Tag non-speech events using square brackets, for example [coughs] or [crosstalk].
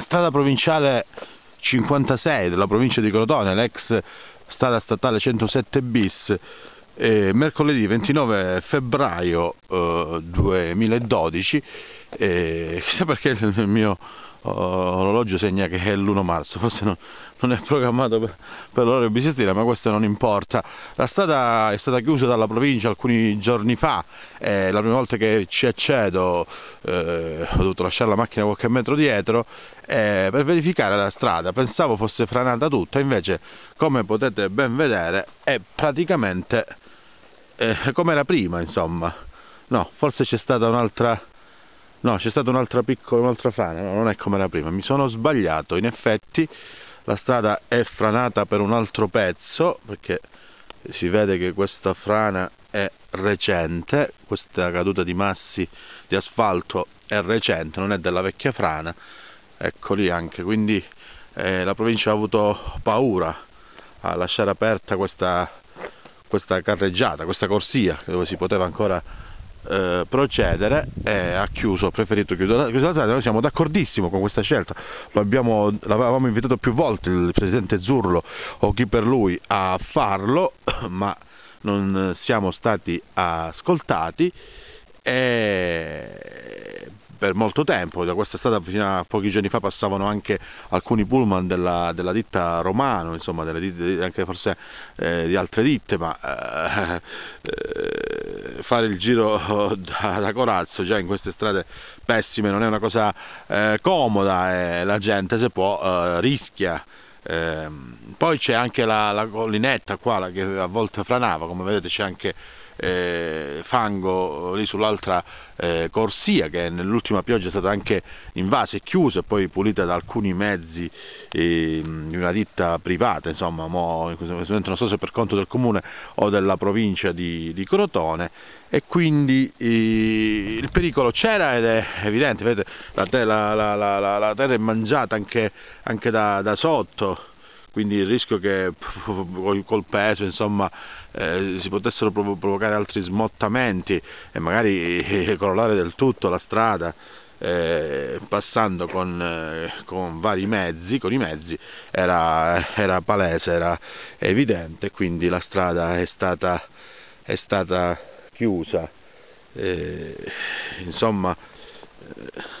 strada provinciale 56 della provincia di Crotone, l'ex strada statale 107 bis, eh, mercoledì 29 febbraio eh, 2012, e [laughs] chissà perché nel mio l'orologio segna che è l'1 marzo, forse non, non è programmato per, per l'orario bisiestile, ma questo non importa. La strada è stata chiusa dalla provincia alcuni giorni fa, è la prima volta che ci accedo eh, ho dovuto lasciare la macchina qualche metro dietro eh, per verificare la strada, pensavo fosse franata tutta, invece come potete ben vedere è praticamente eh, come era prima, insomma. No, forse c'è stata un'altra No, c'è stata un'altra piccola, un'altra frana, no, non è come la prima, mi sono sbagliato, in effetti la strada è franata per un altro pezzo, perché si vede che questa frana è recente, questa caduta di massi di asfalto è recente, non è della vecchia frana, eccoli anche, quindi eh, la provincia ha avuto paura a lasciare aperta questa, questa carreggiata, questa corsia, dove si poteva ancora eh, procedere e ha chiuso, ha preferito chiudere, la strada, noi siamo d'accordissimo con questa scelta, l'avevamo invitato più volte il presidente Zurlo o chi per lui a farlo, [coughs] ma non siamo stati ascoltati e per molto tempo, da questa strada fino a pochi giorni fa passavano anche alcuni pullman della, della ditta Romano, insomma delle ditte, anche forse eh, di altre ditte, ma eh, [laughs] eh fare il giro [laughs] da, da, corazzo già in queste strade pessime non è una cosa eh, comoda e eh, la gente se può eh, rischia eh, poi c'è anche la, la collinetta qua la, che a volte franava come vedete c'è anche eh, fango eh, lì sull'altra eh, corsia che nell'ultima pioggia è stata anche invasa e chiusa e poi pulita da alcuni mezzi ehm, di una ditta privata, insomma, mo, in questo momento non so se per conto del comune o della provincia di, di Crotone e quindi eh, il pericolo c'era ed è evidente, vedete, la, la, la, la, terra è mangiata anche, anche da, da sotto quindi il rischio che [laughs] col peso insomma, eh, si potessero provocare altri smottamenti e magari eh, crollare del tutto la strada. Eh, passando con, eh, con, vari mezzi, con i mezzi, era, era, palese, era evidente, quindi la strada è stata, è stata chiusa. Eh, insomma, eh,